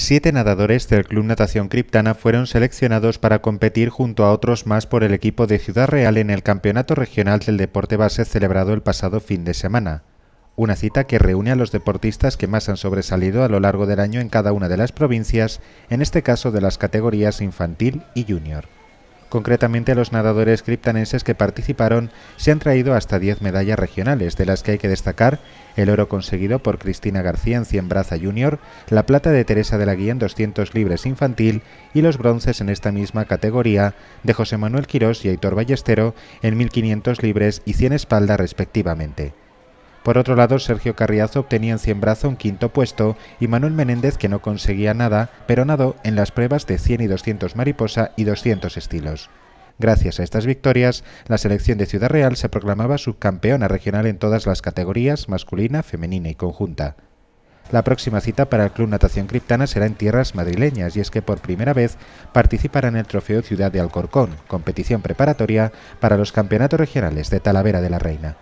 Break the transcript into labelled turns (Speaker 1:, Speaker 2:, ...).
Speaker 1: Siete nadadores del Club Natación Criptana fueron seleccionados para competir junto a otros más por el equipo de Ciudad Real en el Campeonato Regional del Deporte Base celebrado el pasado fin de semana. Una cita que reúne a los deportistas que más han sobresalido a lo largo del año en cada una de las provincias, en este caso de las categorías infantil y junior. Concretamente, los nadadores criptanenses que participaron se han traído hasta 10 medallas regionales, de las que hay que destacar el oro conseguido por Cristina García en 100 braza junior, la plata de Teresa de la Guía en 200 libres infantil y los bronces en esta misma categoría de José Manuel Quirós y Aitor Ballestero en 1500 libres y 100 espalda respectivamente. Por otro lado, Sergio Carriazo obtenía en 100 brazo un quinto puesto y Manuel Menéndez, que no conseguía nada, pero nadó en las pruebas de 100 y 200 mariposa y 200 estilos. Gracias a estas victorias, la selección de Ciudad Real se proclamaba subcampeona regional en todas las categorías masculina, femenina y conjunta. La próxima cita para el Club Natación Criptana será en tierras madrileñas y es que por primera vez participará en el Trofeo Ciudad de Alcorcón, competición preparatoria para los campeonatos regionales de Talavera de la Reina.